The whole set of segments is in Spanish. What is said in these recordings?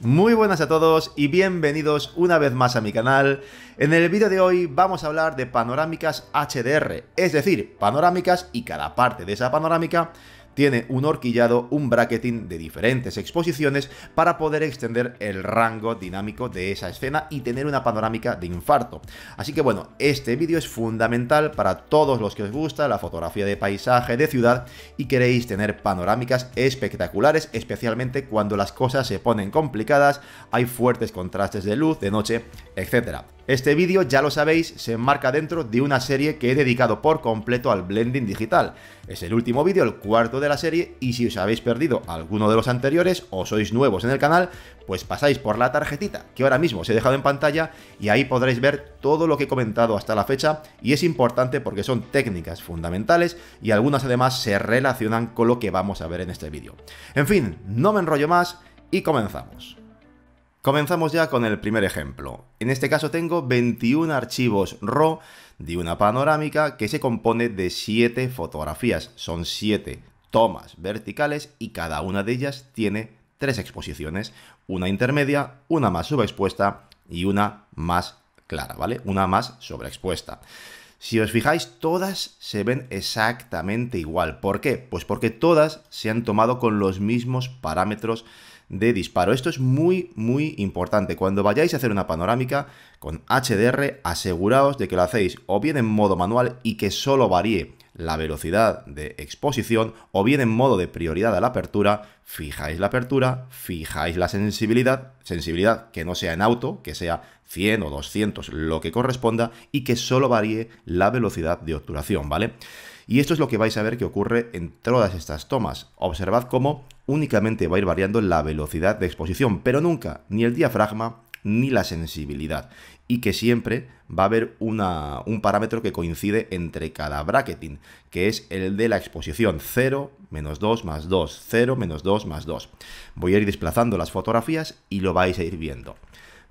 Muy buenas a todos y bienvenidos una vez más a mi canal. En el vídeo de hoy vamos a hablar de panorámicas HDR, es decir, panorámicas y cada parte de esa panorámica tiene un horquillado, un bracketing de diferentes exposiciones para poder extender el rango dinámico de esa escena y tener una panorámica de infarto. Así que bueno, este vídeo es fundamental para todos los que os gusta la fotografía de paisaje, de ciudad y queréis tener panorámicas espectaculares, especialmente cuando las cosas se ponen complicadas, hay fuertes contrastes de luz, de noche, etc. Este vídeo, ya lo sabéis, se enmarca dentro de una serie que he dedicado por completo al blending digital. Es el último vídeo, el cuarto de la serie y si os habéis perdido alguno de los anteriores o sois nuevos en el canal, pues pasáis por la tarjetita que ahora mismo os he dejado en pantalla y ahí podréis ver todo lo que he comentado hasta la fecha y es importante porque son técnicas fundamentales y algunas además se relacionan con lo que vamos a ver en este vídeo. En fin, no me enrollo más y comenzamos. Comenzamos ya con el primer ejemplo. En este caso tengo 21 archivos RAW de una panorámica que se compone de 7 fotografías. Son 7 tomas verticales y cada una de ellas tiene tres exposiciones, una intermedia, una más subexpuesta y una más clara, ¿vale? Una más sobreexpuesta. Si os fijáis, todas se ven exactamente igual. ¿Por qué? Pues porque todas se han tomado con los mismos parámetros de disparo. Esto es muy, muy importante. Cuando vayáis a hacer una panorámica con HDR, aseguraos de que lo hacéis o bien en modo manual y que solo varíe la velocidad de exposición o bien en modo de prioridad a la apertura, fijáis la apertura, fijáis la sensibilidad, sensibilidad que no sea en auto, que sea 100 o 200, lo que corresponda, y que solo varíe la velocidad de obturación, ¿vale? Y esto es lo que vais a ver que ocurre en todas estas tomas. Observad cómo únicamente va a ir variando la velocidad de exposición, pero nunca ni el diafragma ni la sensibilidad y que siempre va a haber un parámetro que coincide entre cada bracketing, que es el de la exposición 0, menos 2, más 2, 0, menos 2, más 2. Voy a ir desplazando las fotografías y lo vais a ir viendo.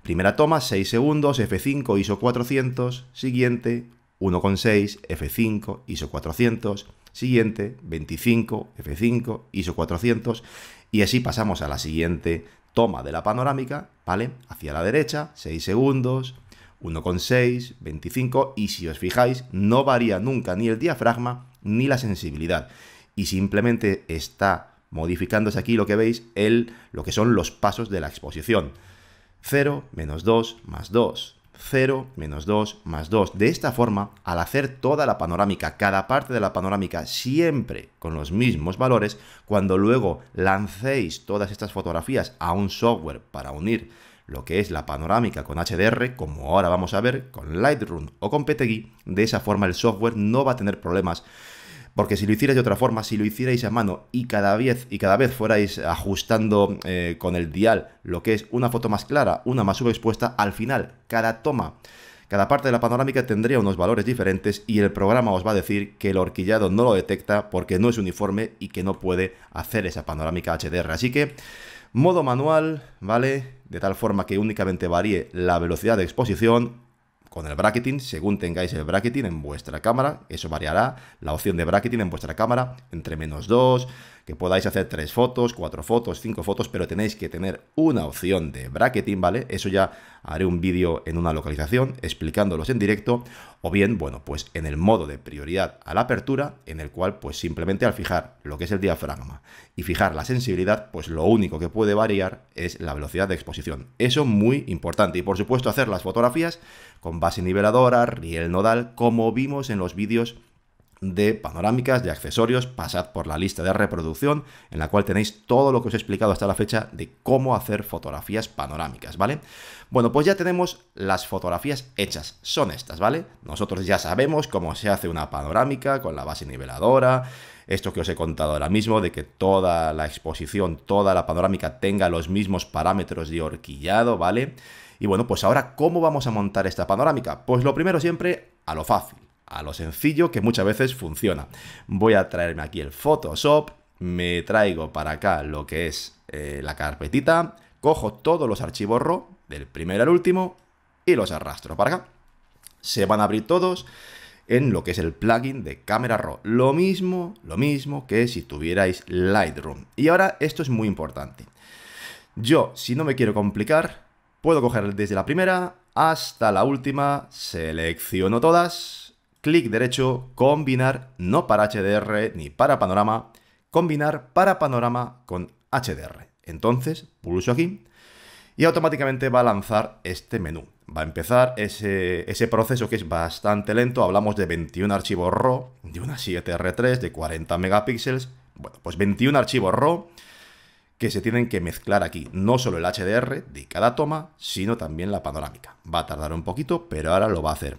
Primera toma, 6 segundos, F5, ISO 400, siguiente, 1,6, F5, ISO 400, siguiente, 25, F5, ISO 400, y así pasamos a la siguiente toma de la panorámica, ¿vale? Hacia la derecha, 6 segundos, 1,6, 25 y si os fijáis no varía nunca ni el diafragma ni la sensibilidad y simplemente está modificándose aquí lo que veis el, lo que son los pasos de la exposición. 0, menos 2, más 2, 0, menos 2, más 2. De esta forma, al hacer toda la panorámica, cada parte de la panorámica siempre con los mismos valores, cuando luego lancéis todas estas fotografías a un software para unir lo que es la panorámica con HDR, como ahora vamos a ver, con Lightroom o con PTGI, de esa forma el software no va a tener problemas. Porque si lo hicierais de otra forma, si lo hicierais a mano y cada vez, y cada vez fuerais ajustando eh, con el dial lo que es una foto más clara, una más subexpuesta, al final cada toma cada parte de la panorámica tendría unos valores diferentes y el programa os va a decir que el horquillado no lo detecta porque no es uniforme y que no puede hacer esa panorámica HDR. Así que modo manual, ¿vale? De tal forma que únicamente varíe la velocidad de exposición con el bracketing, según tengáis el bracketing en vuestra cámara, eso variará, la opción de bracketing en vuestra cámara, entre menos dos que podáis hacer tres fotos, cuatro fotos, cinco fotos, pero tenéis que tener una opción de bracketing, ¿vale? Eso ya haré un vídeo en una localización explicándolos en directo, o bien, bueno, pues en el modo de prioridad a la apertura, en el cual pues simplemente al fijar lo que es el diafragma y fijar la sensibilidad, pues lo único que puede variar es la velocidad de exposición. Eso muy importante y por supuesto hacer las fotografías con base niveladora, riel nodal, como vimos en los vídeos de panorámicas, de accesorios, pasad por la lista de reproducción en la cual tenéis todo lo que os he explicado hasta la fecha de cómo hacer fotografías panorámicas, ¿vale? Bueno, pues ya tenemos las fotografías hechas, son estas, ¿vale? Nosotros ya sabemos cómo se hace una panorámica con la base niveladora, esto que os he contado ahora mismo, de que toda la exposición, toda la panorámica tenga los mismos parámetros de horquillado, ¿vale? vale y bueno, pues ahora, ¿cómo vamos a montar esta panorámica? Pues lo primero siempre, a lo fácil, a lo sencillo que muchas veces funciona. Voy a traerme aquí el Photoshop, me traigo para acá lo que es eh, la carpetita, cojo todos los archivos RAW, del primero al último, y los arrastro para acá. Se van a abrir todos en lo que es el plugin de cámara Raw. Lo mismo, lo mismo que si tuvierais Lightroom. Y ahora esto es muy importante. Yo, si no me quiero complicar, Puedo coger desde la primera hasta la última, selecciono todas, clic derecho, combinar no para HDR ni para panorama, combinar para panorama con HDR. Entonces pulso aquí y automáticamente va a lanzar este menú. Va a empezar ese, proceso que es bastante lento, hablamos de 21 archivos RAW, de una 7R3 de 40 megapíxeles, bueno, pues 21 archivos RAW que se tienen que mezclar aquí. No solo el HDR de cada toma, sino también la panorámica. Va a tardar un poquito, pero ahora lo va a hacer.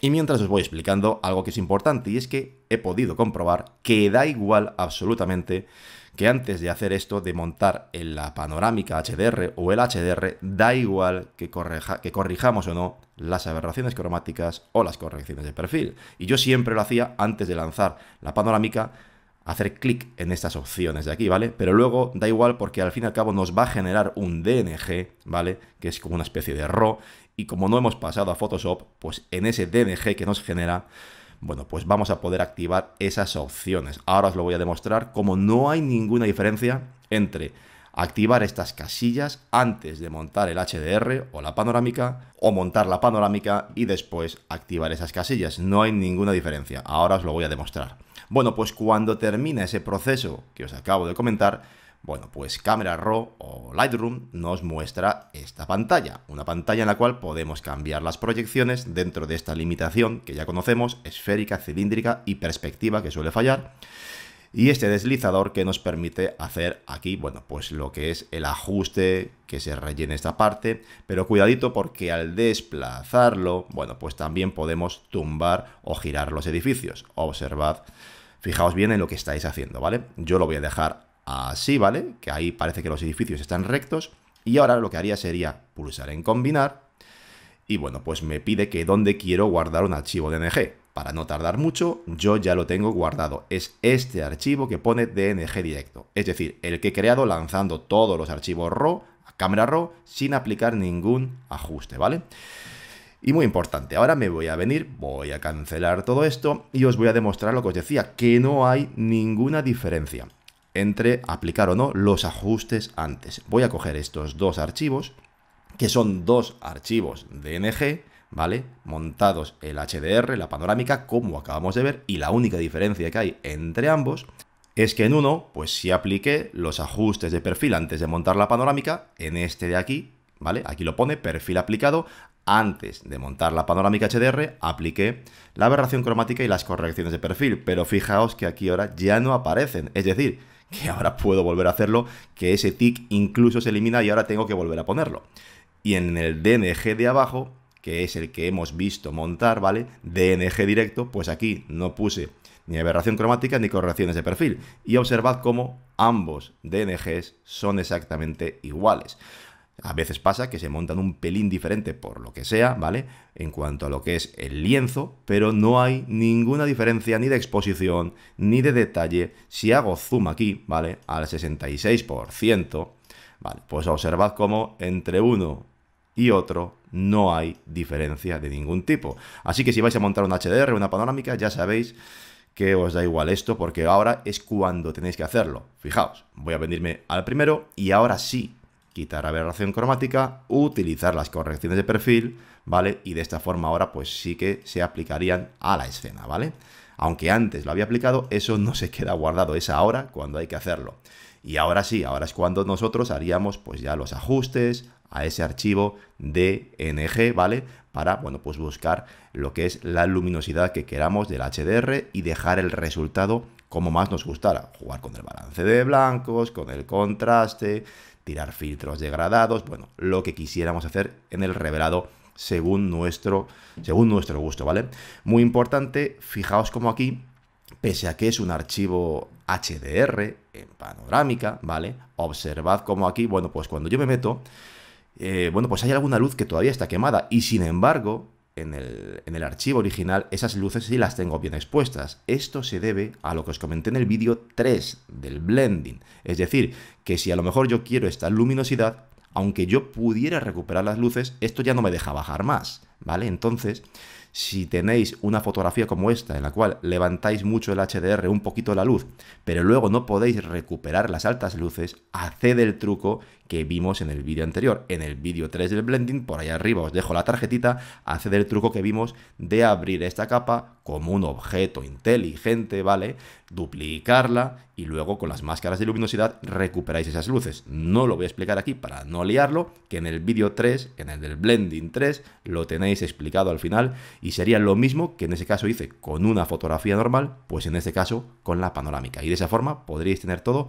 Y mientras os voy explicando algo que es importante, y es que he podido comprobar que da igual absolutamente que antes de hacer esto, de montar en la panorámica HDR o el HDR, da igual que, que corrijamos o no las aberraciones cromáticas o las correcciones de perfil. Y yo siempre lo hacía antes de lanzar la panorámica hacer clic en estas opciones de aquí, ¿vale? Pero luego da igual porque al fin y al cabo nos va a generar un DNG, ¿vale? Que es como una especie de RAW y como no hemos pasado a Photoshop, pues en ese DNG que nos genera, bueno, pues vamos a poder activar esas opciones. Ahora os lo voy a demostrar como no hay ninguna diferencia entre activar estas casillas antes de montar el HDR o la panorámica o montar la panorámica y después activar esas casillas. No hay ninguna diferencia, ahora os lo voy a demostrar. Bueno, pues cuando termina ese proceso que os acabo de comentar, bueno, pues Camera Raw o Lightroom nos muestra esta pantalla, una pantalla en la cual podemos cambiar las proyecciones dentro de esta limitación que ya conocemos, esférica, cilíndrica y perspectiva que suele fallar y este deslizador que nos permite hacer aquí, bueno, pues lo que es el ajuste que se rellene esta parte, pero cuidadito porque al desplazarlo, bueno, pues también podemos tumbar o girar los edificios. Observad, fijaos bien en lo que estáis haciendo, ¿vale? Yo lo voy a dejar así, ¿vale? Que ahí parece que los edificios están rectos y ahora lo que haría sería pulsar en combinar y bueno, pues me pide que dónde quiero guardar un archivo DNG. Para no tardar mucho, yo ya lo tengo guardado. Es este archivo que pone DNG directo, es decir, el que he creado lanzando todos los archivos RAW a cámara RAW sin aplicar ningún ajuste, ¿vale? Y muy importante, ahora me voy a venir, voy a cancelar todo esto y os voy a demostrar lo que os decía, que no hay ninguna diferencia entre aplicar o no los ajustes antes. Voy a coger estos dos archivos, que son dos archivos DNG, ¿vale? Montados el HDR, la panorámica, como acabamos de ver, y la única diferencia que hay entre ambos es que en uno, pues si apliqué los ajustes de perfil antes de montar la panorámica, en este de aquí, ¿vale? Aquí lo pone, perfil aplicado, antes de montar la panorámica HDR apliqué la aberración cromática y las correcciones de perfil, pero fijaos que aquí ahora ya no aparecen, es decir, que ahora puedo volver a hacerlo, que ese tick incluso se elimina y ahora tengo que volver a ponerlo. Y en el DNG de abajo que es el que hemos visto montar, ¿vale? DNG directo, pues aquí no puse ni aberración cromática ni correcciones de perfil. Y observad cómo ambos DNGs son exactamente iguales. A veces pasa que se montan un pelín diferente por lo que sea, ¿vale? En cuanto a lo que es el lienzo, pero no hay ninguna diferencia ni de exposición ni de detalle. Si hago zoom aquí, ¿vale? Al 66%, ¿vale? Pues observad cómo entre uno y otro no hay diferencia de ningún tipo. Así que si vais a montar un HDR, una panorámica, ya sabéis que os da igual esto porque ahora es cuando tenéis que hacerlo. Fijaos, voy a venirme al primero y ahora sí quitar aberración cromática, utilizar las correcciones de perfil, ¿vale? Y de esta forma ahora pues sí que se aplicarían a la escena, ¿vale? Aunque antes lo había aplicado, eso no se queda guardado, es ahora cuando hay que hacerlo. Y ahora sí, ahora es cuando nosotros haríamos pues ya los ajustes a ese archivo DNG, ¿vale? Para, bueno, pues buscar lo que es la luminosidad que queramos del HDR y dejar el resultado como más nos gustara. Jugar con el balance de blancos, con el contraste, tirar filtros degradados, bueno, lo que quisiéramos hacer en el revelado según nuestro, según nuestro gusto, ¿vale? Muy importante, fijaos como aquí Pese a que es un archivo HDR en panorámica, ¿vale? Observad como aquí, bueno, pues cuando yo me meto, eh, bueno, pues hay alguna luz que todavía está quemada y sin embargo, en el, en el, archivo original, esas luces sí las tengo bien expuestas. Esto se debe a lo que os comenté en el vídeo 3 del blending. Es decir, que si a lo mejor yo quiero esta luminosidad, aunque yo pudiera recuperar las luces, esto ya no me deja bajar más, ¿vale? Entonces, si tenéis una fotografía como esta, en la cual levantáis mucho el HDR, un poquito la luz, pero luego no podéis recuperar las altas luces, haced el truco que vimos en el vídeo anterior. En el vídeo 3 del blending, por ahí arriba os dejo la tarjetita, hace el truco que vimos de abrir esta capa como un objeto inteligente, ¿vale? Duplicarla y luego con las máscaras de luminosidad recuperáis esas luces. No lo voy a explicar aquí para no liarlo, que en el vídeo 3, en el del blending 3, lo tenéis explicado al final y sería lo mismo que en ese caso hice con una fotografía normal, pues en este caso con la panorámica. Y de esa forma podríais tener todo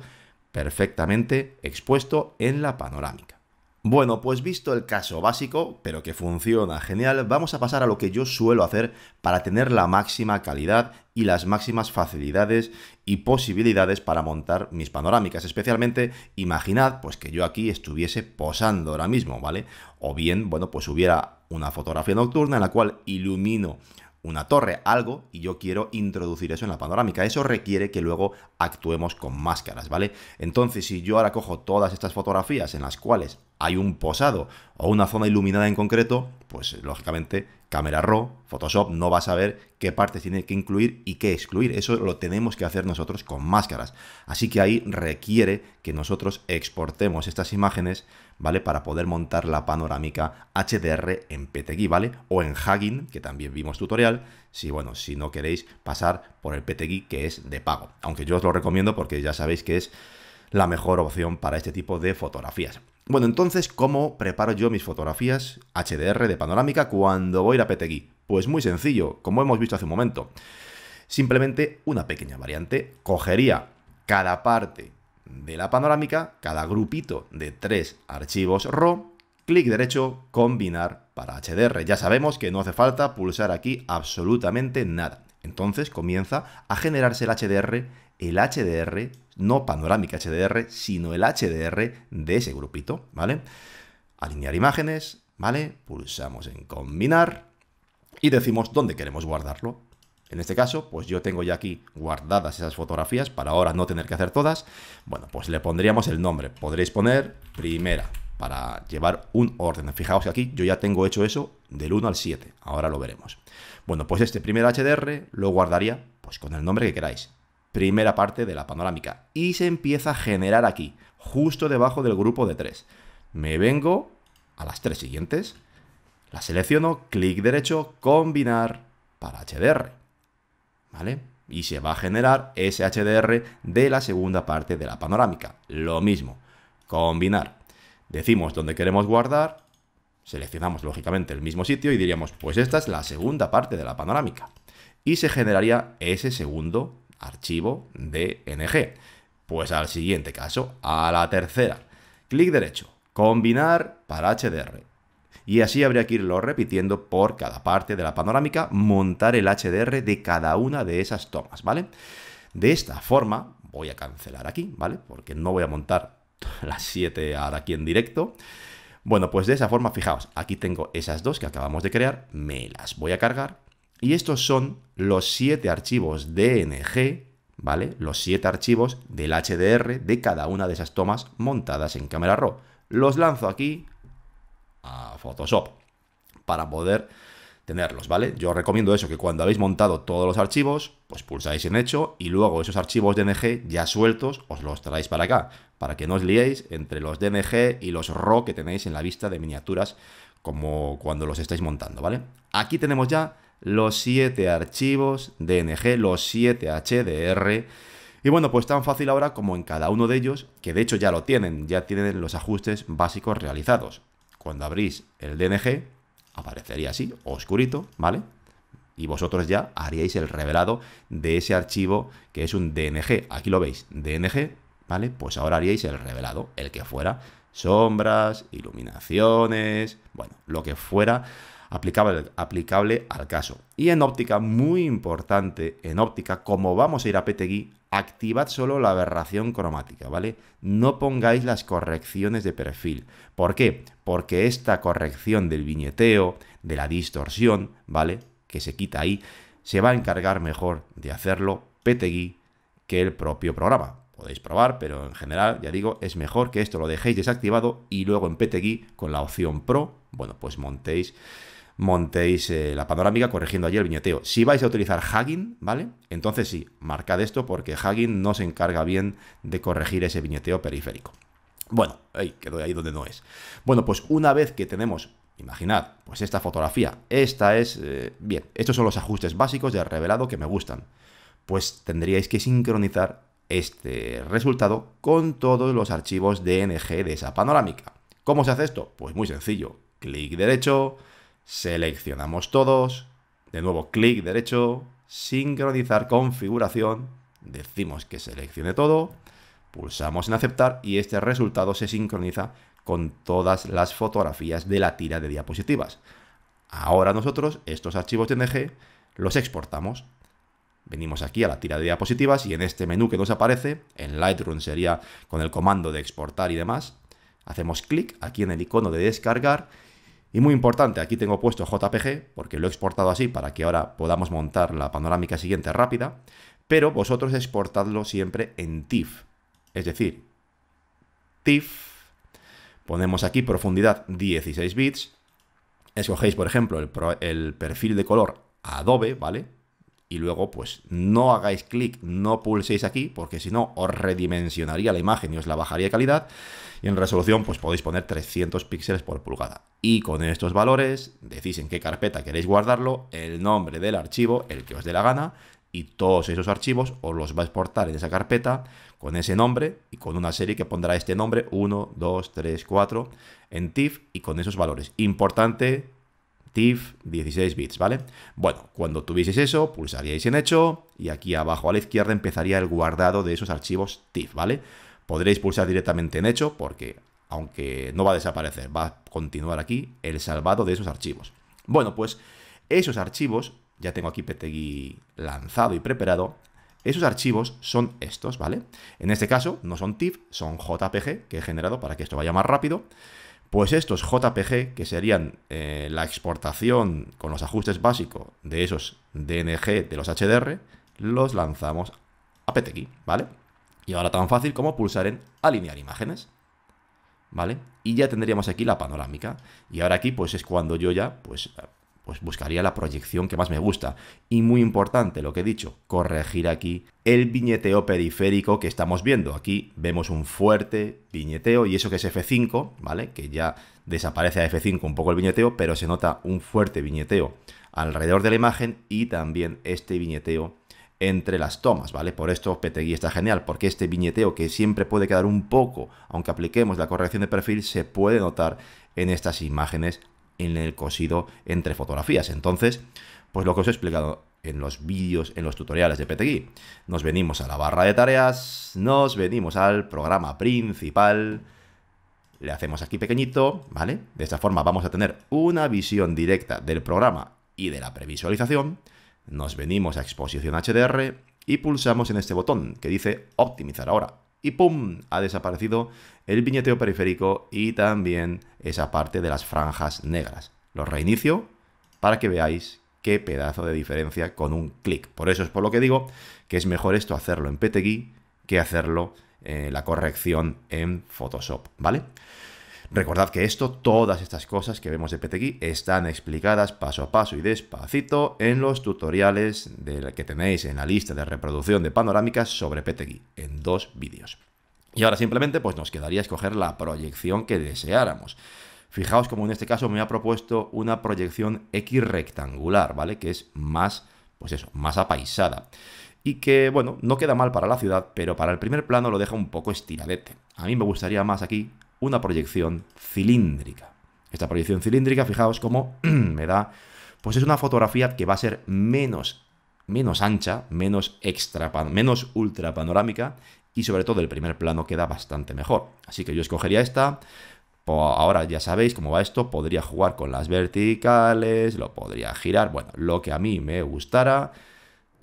perfectamente expuesto en la panorámica. Bueno, pues visto el caso básico, pero que funciona genial, vamos a pasar a lo que yo suelo hacer para tener la máxima calidad y las máximas facilidades y posibilidades para montar mis panorámicas. Especialmente, imaginad pues que yo aquí estuviese posando ahora mismo, ¿vale? O bien, bueno, pues hubiera una fotografía nocturna en la cual ilumino una torre, algo, y yo quiero introducir eso en la panorámica. Eso requiere que luego actuemos con máscaras, ¿vale? Entonces, si yo ahora cojo todas estas fotografías en las cuales hay un posado o una zona iluminada en concreto, pues lógicamente Camera Raw, Photoshop no va a saber qué partes tiene que incluir y qué excluir. Eso lo tenemos que hacer nosotros con máscaras. Así que ahí requiere que nosotros exportemos estas imágenes, ¿vale? Para poder montar la panorámica HDR en PTGui. ¿vale? O en Hugging, que también vimos tutorial, si bueno, si no queréis pasar por el PTG que es de pago. Aunque yo os lo recomiendo porque ya sabéis que es la mejor opción para este tipo de fotografías. Bueno, entonces, ¿cómo preparo yo mis fotografías HDR de panorámica cuando voy a ir a PTGui? Pues muy sencillo, como hemos visto hace un momento. Simplemente una pequeña variante. Cogería cada parte de la panorámica, cada grupito de tres archivos RAW, clic derecho, combinar para HDR. Ya sabemos que no hace falta pulsar aquí absolutamente nada. Entonces comienza a generarse el HDR, el HDR no panorámica HDR, sino el HDR de ese grupito, ¿vale? Alinear imágenes, ¿vale? Pulsamos en combinar y decimos dónde queremos guardarlo. En este caso, pues yo tengo ya aquí guardadas esas fotografías para ahora no tener que hacer todas. Bueno, pues le pondríamos el nombre. Podréis poner primera para llevar un orden. Fijaos aquí, yo ya tengo hecho eso del 1 al 7. Ahora lo veremos. Bueno, pues este primer HDR lo guardaría pues con el nombre que queráis primera parte de la panorámica. Y se empieza a generar aquí, justo debajo del grupo de tres. Me vengo a las tres siguientes, la selecciono, clic derecho, combinar para HDR. ¿Vale? Y se va a generar ese HDR de la segunda parte de la panorámica. Lo mismo, combinar. Decimos dónde queremos guardar, seleccionamos lógicamente el mismo sitio y diríamos, pues esta es la segunda parte de la panorámica. Y se generaría ese segundo archivo DNG. Pues al siguiente caso, a la tercera. Clic derecho, combinar para HDR. Y así habría que irlo repitiendo por cada parte de la panorámica, montar el HDR de cada una de esas tomas, ¿vale? De esta forma, voy a cancelar aquí, ¿vale? Porque no voy a montar las siete ahora aquí en directo. Bueno, pues de esa forma, fijaos, aquí tengo esas dos que acabamos de crear, me las voy a cargar y estos son los siete archivos DNG, ¿vale? Los siete archivos del HDR de cada una de esas tomas montadas en cámara RAW. Los lanzo aquí a Photoshop para poder tenerlos, ¿vale? Yo recomiendo eso, que cuando habéis montado todos los archivos, pues pulsáis en hecho y luego esos archivos DNG ya sueltos os los traéis para acá, para que no os liéis entre los DNG y los RAW que tenéis en la vista de miniaturas como cuando los estáis montando, ¿vale? Aquí tenemos ya los 7 archivos DNG, los 7 HDR. Y bueno, pues tan fácil ahora como en cada uno de ellos, que de hecho ya lo tienen, ya tienen los ajustes básicos realizados. Cuando abrís el DNG, aparecería así, oscurito, ¿vale? Y vosotros ya haríais el revelado de ese archivo que es un DNG. Aquí lo veis, DNG, ¿vale? Pues ahora haríais el revelado, el que fuera. Sombras, iluminaciones, bueno, lo que fuera aplicable, aplicable al caso. Y en óptica, muy importante, en óptica, como vamos a ir a PTGui, activad solo la aberración cromática, ¿vale? No pongáis las correcciones de perfil. ¿Por qué? Porque esta corrección del viñeteo, de la distorsión, ¿vale? Que se quita ahí, se va a encargar mejor de hacerlo PTGui que el propio programa. Podéis probar, pero en general, ya digo, es mejor que esto lo dejéis desactivado y luego en PTGui con la opción Pro, bueno, pues montéis montéis eh, la panorámica corrigiendo allí el viñeteo. Si vais a utilizar Hagging, ¿vale? Entonces sí, marcad esto porque Hagging no se encarga bien de corregir ese viñeteo periférico. Bueno, ahí quedó ahí donde no es. Bueno, pues una vez que tenemos, imaginad, pues esta fotografía, esta es, eh, bien, estos son los ajustes básicos de revelado que me gustan. Pues tendríais que sincronizar este resultado con todos los archivos DNG de esa panorámica. ¿Cómo se hace esto? Pues muy sencillo, clic derecho, Seleccionamos todos. De nuevo, clic derecho. Sincronizar configuración. Decimos que seleccione todo. Pulsamos en aceptar y este resultado se sincroniza con todas las fotografías de la tira de diapositivas. Ahora nosotros estos archivos TNG los exportamos. Venimos aquí a la tira de diapositivas y en este menú que nos aparece, en Lightroom sería con el comando de exportar y demás, hacemos clic aquí en el icono de descargar y muy importante, aquí tengo puesto JPG, porque lo he exportado así para que ahora podamos montar la panorámica siguiente rápida, pero vosotros exportadlo siempre en TIFF. Es decir, TIFF, ponemos aquí profundidad 16 bits, escogéis, por ejemplo, el, el perfil de color Adobe, ¿vale? y luego pues no hagáis clic, no pulséis aquí porque si no os redimensionaría la imagen y os la bajaría de calidad y en resolución pues podéis poner 300 píxeles por pulgada. Y con estos valores decís en qué carpeta queréis guardarlo, el nombre del archivo, el que os dé la gana y todos esos archivos os los va a exportar en esa carpeta con ese nombre y con una serie que pondrá este nombre 1, 2, 3, 4 en TIFF y con esos valores. Importante TIFF 16 bits, ¿vale? Bueno, cuando tuvieseis eso, pulsaríais en hecho y aquí abajo a la izquierda empezaría el guardado de esos archivos TIFF, ¿vale? Podréis pulsar directamente en hecho porque, aunque no va a desaparecer, va a continuar aquí el salvado de esos archivos. Bueno, pues esos archivos, ya tengo aquí PTGI lanzado y preparado, esos archivos son estos, ¿vale? En este caso no son TIFF, son JPG que he generado para que esto vaya más rápido. Pues estos JPG, que serían eh, la exportación con los ajustes básicos de esos DNG de los HDR, los lanzamos a PTQ, ¿vale? Y ahora tan fácil como pulsar en alinear imágenes, ¿vale? Y ya tendríamos aquí la panorámica. Y ahora aquí pues es cuando yo ya pues pues buscaría la proyección que más me gusta. Y muy importante lo que he dicho, corregir aquí el viñeteo periférico que estamos viendo. Aquí vemos un fuerte viñeteo y eso que es F5, ¿vale? Que ya desaparece a F5 un poco el viñeteo, pero se nota un fuerte viñeteo alrededor de la imagen y también este viñeteo entre las tomas, ¿vale? Por esto PTGui está genial, porque este viñeteo que siempre puede quedar un poco, aunque apliquemos la corrección de perfil, se puede notar en estas imágenes en el cosido entre fotografías. Entonces, pues lo que os he explicado en los vídeos, en los tutoriales de PTGui. Nos venimos a la barra de tareas, nos venimos al programa principal, le hacemos aquí pequeñito, ¿vale? De esta forma vamos a tener una visión directa del programa y de la previsualización. Nos venimos a exposición HDR y pulsamos en este botón que dice optimizar ahora y ¡pum! ha desaparecido el viñeteo periférico y también esa parte de las franjas negras. Lo reinicio para que veáis qué pedazo de diferencia con un clic. Por eso es por lo que digo que es mejor esto hacerlo en PTGui que hacerlo eh, la corrección en Photoshop, ¿vale? Recordad que esto, todas estas cosas que vemos de Petegui están explicadas paso a paso y despacito en los tutoriales que tenéis en la lista de reproducción de panorámicas sobre Petegui, en dos vídeos. Y ahora simplemente pues nos quedaría escoger la proyección que deseáramos. Fijaos como en este caso me ha propuesto una proyección X rectangular, ¿vale? Que es más, pues eso, más apaisada. Y que, bueno, no queda mal para la ciudad, pero para el primer plano lo deja un poco estiradete. A mí me gustaría más aquí una proyección cilíndrica. Esta proyección cilíndrica, fijaos cómo me da, pues es una fotografía que va a ser menos, menos ancha, menos, extra, menos ultra panorámica y sobre todo el primer plano queda bastante mejor. Así que yo escogería esta. Ahora ya sabéis cómo va esto, podría jugar con las verticales, lo podría girar, bueno, lo que a mí me gustara.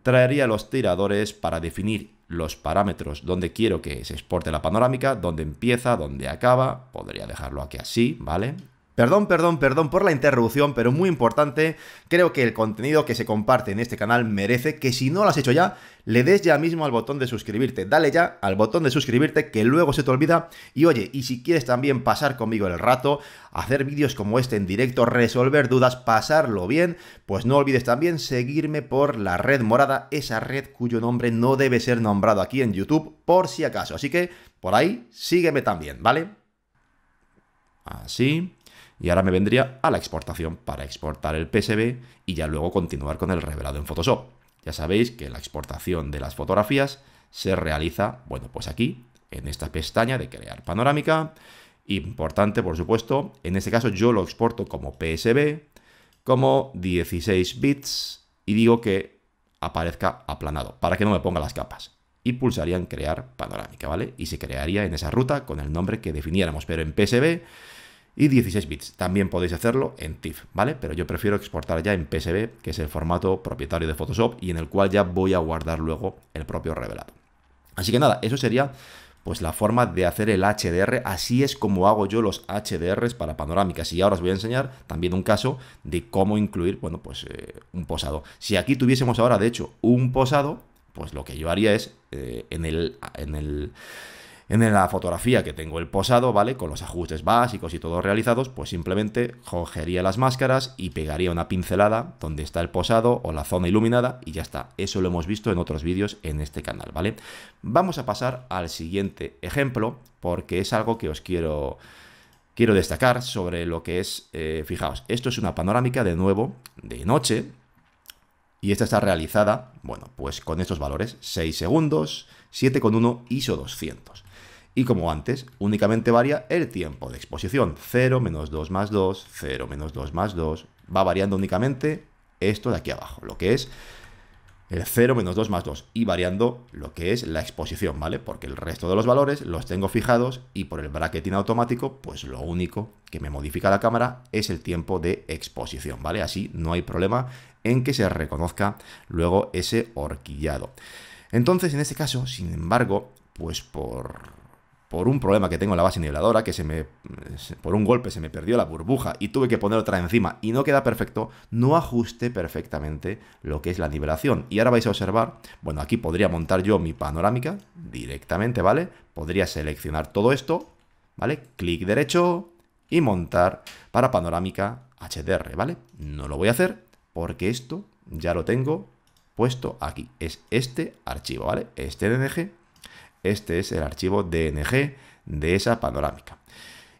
Traería los tiradores para definir los parámetros donde quiero que se exporte la panorámica, dónde empieza, dónde acaba, podría dejarlo aquí así, ¿vale? Perdón, perdón, perdón por la interrupción, pero muy importante, creo que el contenido que se comparte en este canal merece que si no lo has hecho ya, le des ya mismo al botón de suscribirte. Dale ya al botón de suscribirte que luego se te olvida. Y oye, y si quieres también pasar conmigo el rato, hacer vídeos como este en directo, resolver dudas, pasarlo bien, pues no olvides también seguirme por la red morada, esa red cuyo nombre no debe ser nombrado aquí en YouTube por si acaso. Así que por ahí sígueme también, ¿vale? Así y ahora me vendría a la exportación para exportar el PSB y ya luego continuar con el revelado en Photoshop. Ya sabéis que la exportación de las fotografías se realiza, bueno, pues aquí, en esta pestaña de crear panorámica. Importante, por supuesto, en este caso yo lo exporto como PSB, como 16 bits y digo que aparezca aplanado para que no me ponga las capas. Y pulsaría en crear panorámica, ¿vale? Y se crearía en esa ruta con el nombre que definiéramos, pero en psb y 16 bits. También podéis hacerlo en TIFF, ¿vale? Pero yo prefiero exportar ya en PSB, que es el formato propietario de Photoshop y en el cual ya voy a guardar luego el propio revelado. Así que nada, eso sería pues la forma de hacer el HDR, así es como hago yo los HDRs para panorámicas y ahora os voy a enseñar también un caso de cómo incluir, bueno, pues eh, un posado. Si aquí tuviésemos ahora, de hecho, un posado, pues lo que yo haría es eh, en el... En el en la fotografía que tengo el posado, ¿vale? Con los ajustes básicos y todo realizados, pues simplemente cogería las máscaras y pegaría una pincelada donde está el posado o la zona iluminada y ya está. Eso lo hemos visto en otros vídeos en este canal, ¿vale? Vamos a pasar al siguiente ejemplo porque es algo que os quiero quiero destacar sobre lo que es, eh, fijaos, esto es una panorámica de nuevo de noche y esta está realizada, bueno, pues con estos valores, 6 segundos, 7,1 ISO 200. Y como antes, únicamente varía el tiempo de exposición. 0, menos 2 más 2, 0, menos 2 más 2. Va variando únicamente esto de aquí abajo, lo que es el 0 menos 2 más 2 y variando lo que es la exposición, ¿vale? Porque el resto de los valores los tengo fijados y por el bracketing automático, pues lo único que me modifica la cámara es el tiempo de exposición, ¿vale? Así no hay problema en que se reconozca luego ese horquillado. Entonces, en este caso, sin embargo, pues por por un problema que tengo en la base niveladora, que se me, por un golpe se me perdió la burbuja y tuve que poner otra encima y no queda perfecto, no ajuste perfectamente lo que es la nivelación. Y ahora vais a observar, bueno, aquí podría montar yo mi panorámica directamente, ¿vale? Podría seleccionar todo esto, ¿vale? Clic derecho y montar para panorámica HDR, ¿vale? No lo voy a hacer porque esto ya lo tengo puesto aquí. Es este archivo, ¿vale? Este DNG este es el archivo DNG de esa panorámica.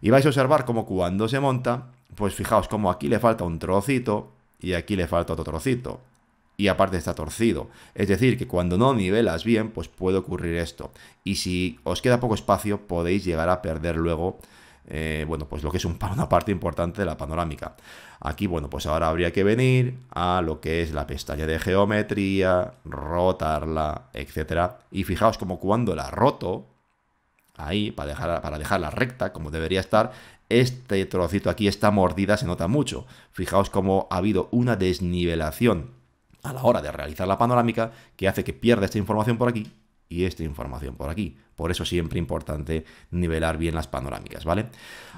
Y vais a observar cómo cuando se monta, pues fijaos cómo aquí le falta un trocito y aquí le falta otro trocito. Y aparte está torcido. Es decir, que cuando no nivelas bien, pues puede ocurrir esto. Y si os queda poco espacio, podéis llegar a perder luego, eh, bueno, pues lo que es un, una parte importante de la panorámica. Aquí, bueno, pues ahora habría que venir a lo que es la pestaña de geometría, rotarla, etc. Y fijaos como cuando la roto, ahí, para, para dejarla recta, como debería estar, este trocito aquí, está mordida, se nota mucho. Fijaos cómo ha habido una desnivelación a la hora de realizar la panorámica que hace que pierda esta información por aquí y esta información por aquí. Por eso siempre importante nivelar bien las panorámicas, ¿vale?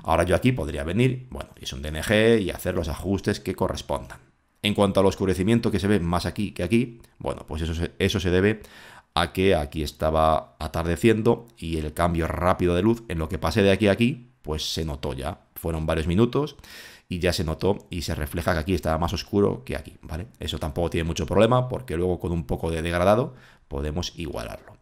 Ahora yo aquí podría venir, bueno, es un DNG y hacer los ajustes que correspondan. En cuanto al oscurecimiento que se ve más aquí que aquí, bueno, pues eso eso se debe a que aquí estaba atardeciendo y el cambio rápido de luz en lo que pasé de aquí a aquí, pues se notó ya. Fueron varios minutos y ya se notó y se refleja que aquí estaba más oscuro que aquí, ¿vale? Eso tampoco tiene mucho problema porque luego con un poco de degradado podemos igualarlo.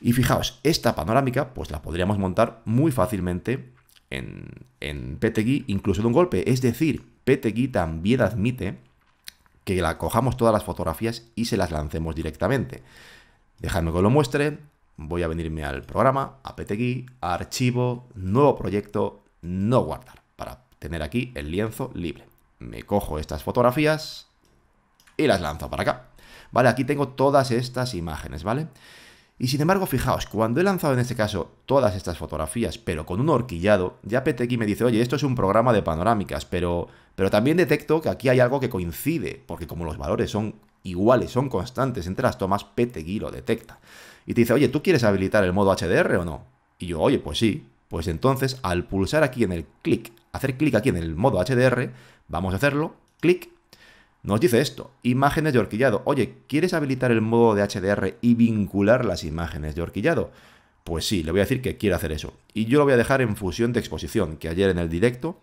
Y fijaos, esta panorámica pues la podríamos montar muy fácilmente en, en incluso de un golpe. Es decir, PTGui también admite que la cojamos todas las fotografías y se las lancemos directamente. Dejadme que lo muestre. Voy a venirme al programa, a PTGui, archivo, nuevo proyecto, no guardar, para tener aquí el lienzo libre. Me cojo estas fotografías y las lanzo para acá. Vale, aquí tengo todas estas imágenes, ¿vale? Y sin embargo, fijaos, cuando he lanzado en este caso todas estas fotografías, pero con un horquillado, ya PTX me dice, oye, esto es un programa de panorámicas, pero, pero también detecto que aquí hay algo que coincide, porque como los valores son iguales, son constantes entre las tomas, PTX lo detecta. Y te dice, oye, ¿tú quieres habilitar el modo HDR o no? Y yo, oye, pues sí. Pues entonces, al pulsar aquí en el clic, hacer clic aquí en el modo HDR, vamos a hacerlo, clic, nos dice esto, imágenes de horquillado. Oye, ¿quieres habilitar el modo de HDR y vincular las imágenes de horquillado? Pues sí, le voy a decir que quiero hacer eso. Y yo lo voy a dejar en fusión de exposición, que ayer en el directo,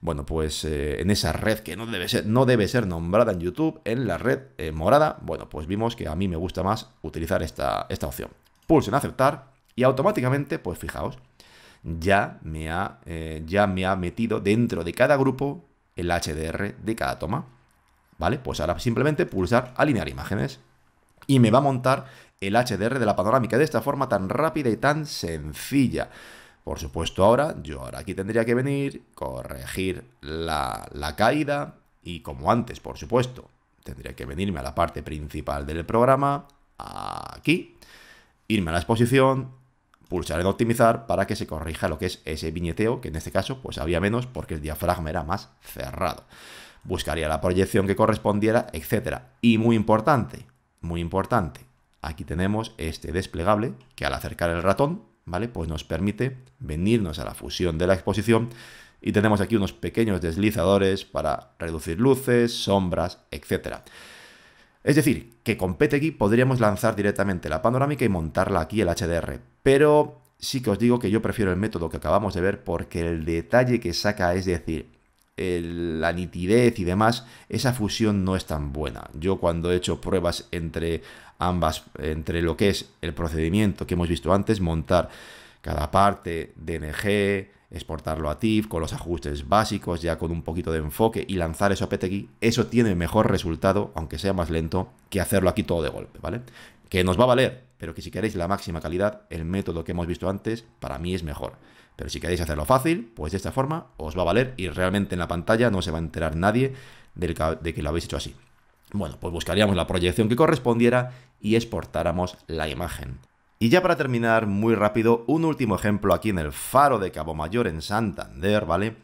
bueno, pues eh, en esa red que no debe, ser, no debe ser nombrada en YouTube, en la red eh, morada, bueno, pues vimos que a mí me gusta más utilizar esta, esta opción. Pulso en aceptar y automáticamente, pues fijaos, ya me ha, eh, ya me ha metido dentro de cada grupo el HDR de cada toma. ¿Vale? Pues ahora simplemente pulsar alinear imágenes y me va a montar el HDR de la panorámica de esta forma tan rápida y tan sencilla. Por supuesto ahora, yo ahora aquí tendría que venir, corregir la, la caída y como antes, por supuesto, tendría que venirme a la parte principal del programa, aquí, irme a la exposición, pulsar en optimizar para que se corrija lo que es ese viñeteo, que en este caso pues había menos porque el diafragma era más cerrado buscaría la proyección que correspondiera, etc. Y muy importante, muy importante, aquí tenemos este desplegable que al acercar el ratón, ¿vale? Pues nos permite venirnos a la fusión de la exposición y tenemos aquí unos pequeños deslizadores para reducir luces, sombras, etc. Es decir, que con PTG podríamos lanzar directamente la panorámica y montarla aquí el HDR, pero sí que os digo que yo prefiero el método que acabamos de ver porque el detalle que saca, es decir, la nitidez y demás, esa fusión no es tan buena. Yo cuando he hecho pruebas entre ambas, entre lo que es el procedimiento que hemos visto antes, montar cada parte, DNG, exportarlo a TIFF con los ajustes básicos, ya con un poquito de enfoque y lanzar eso a PTG, eso tiene mejor resultado, aunque sea más lento, que hacerlo aquí todo de golpe, ¿vale? Que nos va a valer, pero que si queréis la máxima calidad, el método que hemos visto antes, para mí es mejor. Pero si queréis hacerlo fácil, pues de esta forma os va a valer y realmente en la pantalla no se va a enterar nadie de que lo habéis hecho así. Bueno, pues buscaríamos la proyección que correspondiera y exportáramos la imagen. Y ya para terminar, muy rápido, un último ejemplo aquí en el faro de Cabo Mayor en Santander, ¿vale?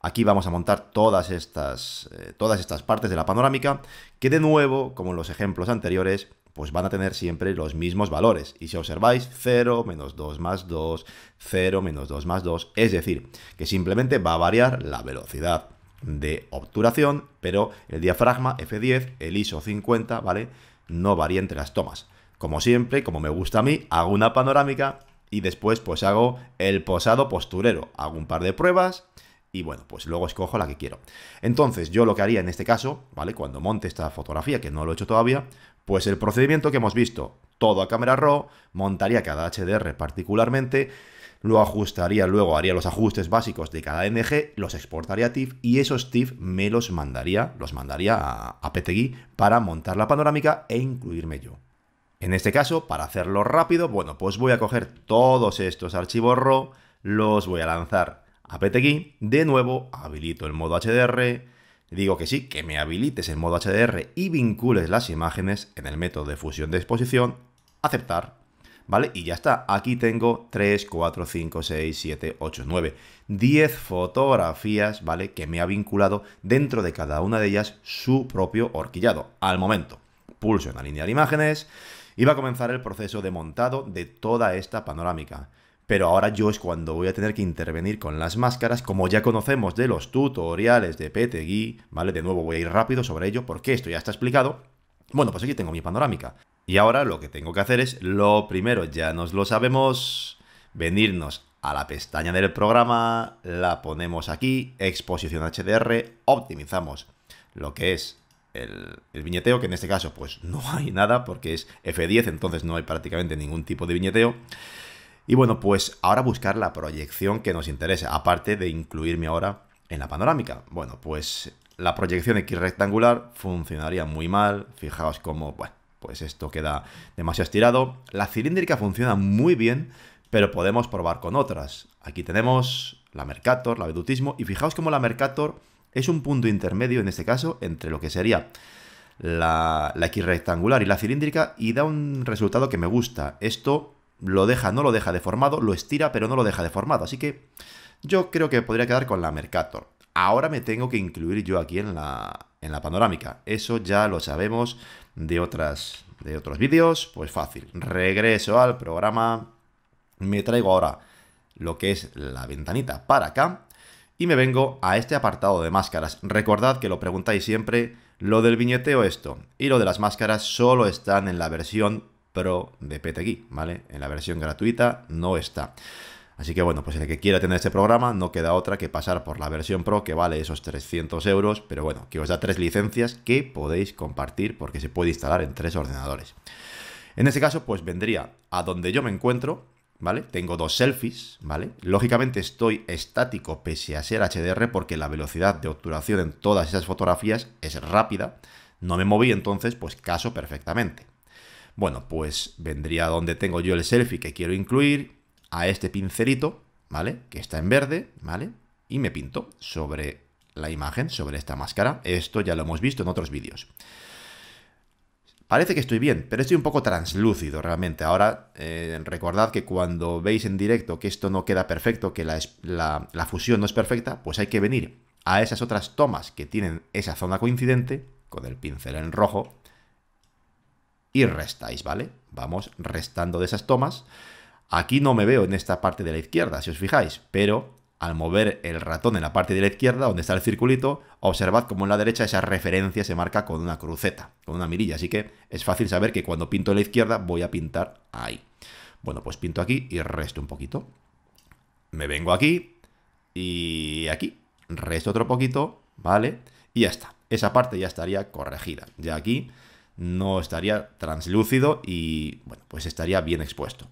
Aquí vamos a montar todas estas, eh, todas estas partes de la panorámica, que de nuevo, como en los ejemplos anteriores, pues van a tener siempre los mismos valores. Y si observáis, 0, menos 2 más 2, 0, menos 2 más 2, es decir, que simplemente va a variar la velocidad de obturación, pero el diafragma F10, el ISO 50, ¿vale? No varía entre las tomas. Como siempre, como me gusta a mí, hago una panorámica y después pues hago el posado posturero. Hago un par de pruebas y bueno, pues luego escojo la que quiero. Entonces, yo lo que haría en este caso, ¿vale? Cuando monte esta fotografía, que no lo he hecho todavía, pues el procedimiento que hemos visto, todo a cámara RAW, montaría cada HDR particularmente, lo ajustaría luego, haría los ajustes básicos de cada NG, los exportaría a TIFF y esos TIFF me los mandaría, los mandaría a, a para montar la panorámica e incluirme yo. En este caso, para hacerlo rápido, bueno, pues voy a coger todos estos archivos RAW, los voy a lanzar a PTGui, de nuevo habilito el modo HDR, digo que sí, que me habilites en modo HDR y vincules las imágenes en el método de fusión de exposición, aceptar, ¿vale? Y ya está, aquí tengo 3, 4, 5, 6, 7, 8, 9, 10 fotografías, ¿vale? Que me ha vinculado dentro de cada una de ellas su propio horquillado, al momento. Pulso en alinear imágenes y va a comenzar el proceso de montado de toda esta panorámica pero ahora yo es cuando voy a tener que intervenir con las máscaras, como ya conocemos de los tutoriales de PTGui, ¿vale? De nuevo voy a ir rápido sobre ello porque esto ya está explicado. Bueno, pues aquí tengo mi panorámica. Y ahora lo que tengo que hacer es, lo primero, ya nos lo sabemos, venirnos a la pestaña del programa, la ponemos aquí, exposición HDR, optimizamos lo que es el, el, viñeteo, que en este caso pues no hay nada porque es F10, entonces no hay prácticamente ningún tipo de viñeteo. Y bueno, pues ahora buscar la proyección que nos interesa, aparte de incluirme ahora en la panorámica. Bueno, pues la proyección X rectangular funcionaría muy mal. Fijaos cómo, bueno, pues esto queda demasiado estirado. La cilíndrica funciona muy bien, pero podemos probar con otras. Aquí tenemos la Mercator, la Vedutismo, y fijaos cómo la Mercator es un punto intermedio, en este caso, entre lo que sería la, la X rectangular y la cilíndrica, y da un resultado que me gusta. Esto lo deja, no lo deja deformado, lo estira, pero no lo deja deformado. Así que yo creo que podría quedar con la Mercator. Ahora me tengo que incluir yo aquí en la, en la panorámica. Eso ya lo sabemos de, otras, de otros vídeos. Pues fácil. Regreso al programa. Me traigo ahora lo que es la ventanita para acá. Y me vengo a este apartado de máscaras. Recordad que lo preguntáis siempre. Lo del viñeteo esto y lo de las máscaras solo están en la versión de PTGui, ¿vale? En la versión gratuita no está. Así que bueno, pues el que quiera tener este programa no queda otra que pasar por la versión Pro que vale esos 300 euros, pero bueno, que os da tres licencias que podéis compartir porque se puede instalar en tres ordenadores. En este caso, pues vendría a donde yo me encuentro, ¿vale? Tengo dos selfies, ¿vale? Lógicamente estoy estático pese a ser HDR porque la velocidad de obturación en todas esas fotografías es rápida. No me moví entonces, pues caso perfectamente, bueno, pues vendría donde tengo yo el selfie que quiero incluir, a este pincelito, ¿vale? Que está en verde, ¿vale? Y me pinto sobre la imagen, sobre esta máscara. Esto ya lo hemos visto en otros vídeos. Parece que estoy bien, pero estoy un poco translúcido realmente. Ahora, eh, recordad que cuando veis en directo que esto no queda perfecto, que la fusión no es perfecta, pues hay que venir a esas otras tomas que tienen esa zona coincidente, con el pincel en rojo, y restáis, ¿vale? Vamos restando de esas tomas. Aquí no me veo en esta parte de la izquierda, si os fijáis, pero al mover el ratón en la parte de la izquierda, donde está el circulito, observad como en la derecha esa referencia se marca con una cruceta, con una mirilla. Así que es fácil saber que cuando pinto la izquierda voy a pintar ahí. Bueno, pues pinto aquí y resto un poquito. Me vengo aquí y aquí. Resto otro poquito, ¿vale? Y ya está. Esa parte ya estaría corregida. Ya aquí no estaría translúcido y, bueno, pues estaría bien expuesto.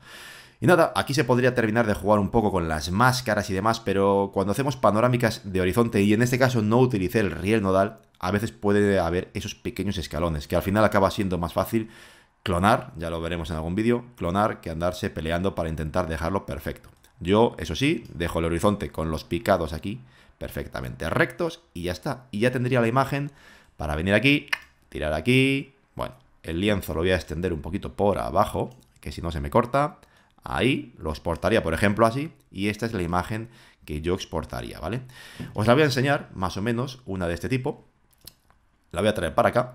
Y nada, aquí se podría terminar de jugar un poco con las máscaras y demás, pero cuando hacemos panorámicas de horizonte y en este caso no utilicé el riel nodal, a veces puede haber esos pequeños escalones, que al final acaba siendo más fácil clonar, ya lo veremos en algún vídeo, clonar que andarse peleando para intentar dejarlo perfecto. Yo, eso sí, dejo el horizonte con los picados aquí perfectamente rectos y ya está. Y ya tendría la imagen para venir aquí, tirar aquí, bueno, el lienzo lo voy a extender un poquito por abajo, que si no se me corta. Ahí lo exportaría, por ejemplo, así. Y esta es la imagen que yo exportaría, ¿vale? Os la voy a enseñar, más o menos, una de este tipo. La voy a traer para acá,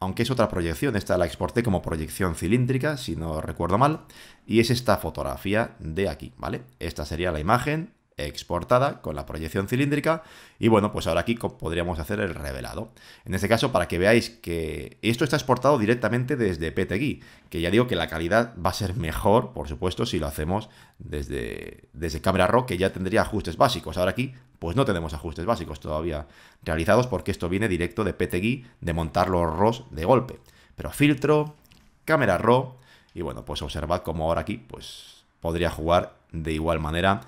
aunque es otra proyección, esta la exporté como proyección cilíndrica, si no recuerdo mal, y es esta fotografía de aquí, ¿vale? Esta sería la imagen exportada con la proyección cilíndrica y bueno, pues ahora aquí podríamos hacer el revelado. En este caso, para que veáis que esto está exportado directamente desde PTGui, que ya digo que la calidad va a ser mejor, por supuesto, si lo hacemos desde, desde Camera Raw, que ya tendría ajustes básicos. Ahora aquí, pues no tenemos ajustes básicos todavía realizados porque esto viene directo de PTGui de montar los ROS de golpe. Pero filtro, cámara Raw y bueno, pues observad cómo ahora aquí, pues podría jugar de igual manera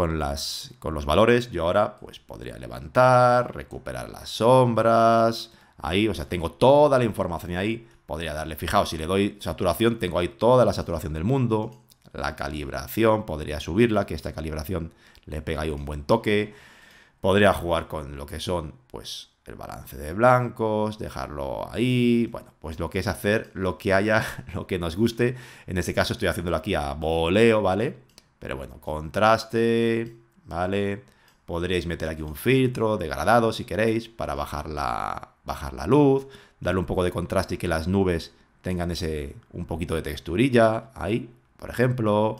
con, las, con los valores, yo ahora pues podría levantar, recuperar las sombras, ahí, o sea, tengo toda la información ahí, podría darle, fijaos, si le doy saturación, tengo ahí toda la saturación del mundo, la calibración, podría subirla, que esta calibración le pega ahí un buen toque, podría jugar con lo que son, pues, el balance de blancos, dejarlo ahí, bueno, pues lo que es hacer lo que haya, lo que nos guste, en este caso estoy haciéndolo aquí a voleo, ¿vale? Pero bueno, contraste, ¿vale? Podríais meter aquí un filtro degradado si queréis para bajar la, bajar la luz, darle un poco de contraste y que las nubes tengan ese un poquito de texturilla ahí, por ejemplo.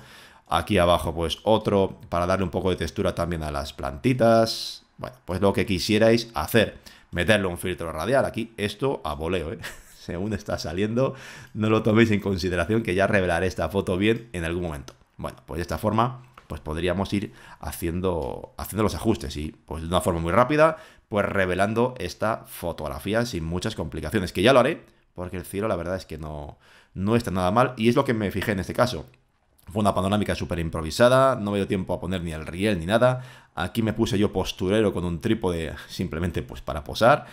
Aquí abajo pues otro para darle un poco de textura también a las plantitas. Bueno, pues lo que quisierais hacer, meterle un filtro radial aquí, esto a voleo, ¿eh? según está saliendo, no lo toméis en consideración que ya revelaré esta foto bien en algún momento. Bueno, pues de esta forma pues podríamos ir haciendo, haciendo los ajustes y pues de una forma muy rápida, pues revelando esta fotografía sin muchas complicaciones, que ya lo haré, porque el cielo la verdad es que no, no está nada mal y es lo que me fijé en este caso. Fue una panorámica súper improvisada, no me dio tiempo a poner ni el riel ni nada. Aquí me puse yo posturero con un trípode simplemente pues para posar.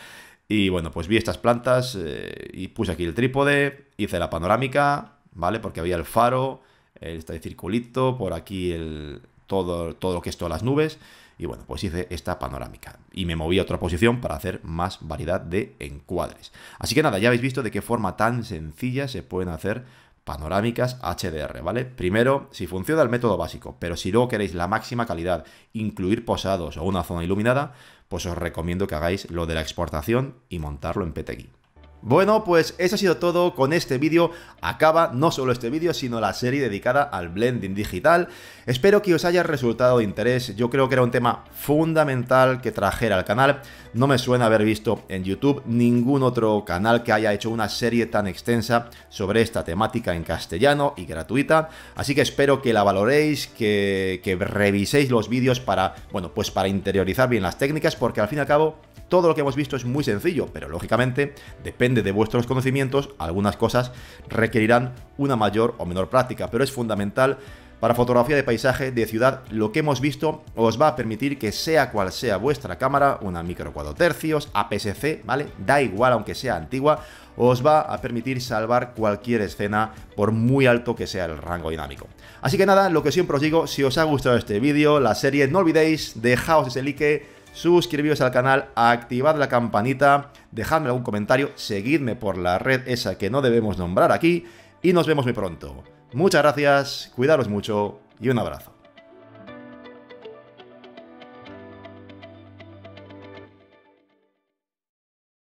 Y bueno, pues vi estas plantas eh, y puse aquí el trípode, hice la panorámica, ¿vale? Porque había el faro, este circulito, por aquí el, todo, todo lo que es todas las nubes. Y bueno, pues hice esta panorámica. Y me moví a otra posición para hacer más variedad de encuadres. Así que nada, ya habéis visto de qué forma tan sencilla se pueden hacer panorámicas HDR, ¿vale? Primero, si funciona el método básico, pero si luego queréis la máxima calidad, incluir posados o una zona iluminada, pues os recomiendo que hagáis lo de la exportación y montarlo en PTGui. Bueno, pues eso ha sido todo con este vídeo. Acaba no solo este vídeo, sino la serie dedicada al blending digital. Espero que os haya resultado de interés. Yo creo que era un tema fundamental que trajera al canal. No me suena haber visto en YouTube ningún otro canal que haya hecho una serie tan extensa sobre esta temática en castellano y gratuita. Así que espero que la valoréis, que, reviséis los vídeos para, bueno, pues para interiorizar bien las técnicas, porque al fin y al cabo todo lo que hemos visto es muy sencillo, pero lógicamente depende de vuestros conocimientos, algunas cosas requerirán una mayor o menor práctica, pero es fundamental para fotografía de paisaje, de ciudad, lo que hemos visto os va a permitir que sea cual sea vuestra cámara, una micro 4 tercios, APS-C, ¿vale? Da igual aunque sea antigua, os va a permitir salvar cualquier escena por muy alto que sea el rango dinámico. Así que nada, lo que siempre os digo, si os ha gustado este vídeo, la serie, no olvidéis, dejaos ese like, suscribiros al canal, activad la campanita, dejadme algún comentario, seguidme por la red esa que no debemos nombrar aquí y nos vemos muy pronto. Muchas gracias, cuidaros mucho y un abrazo.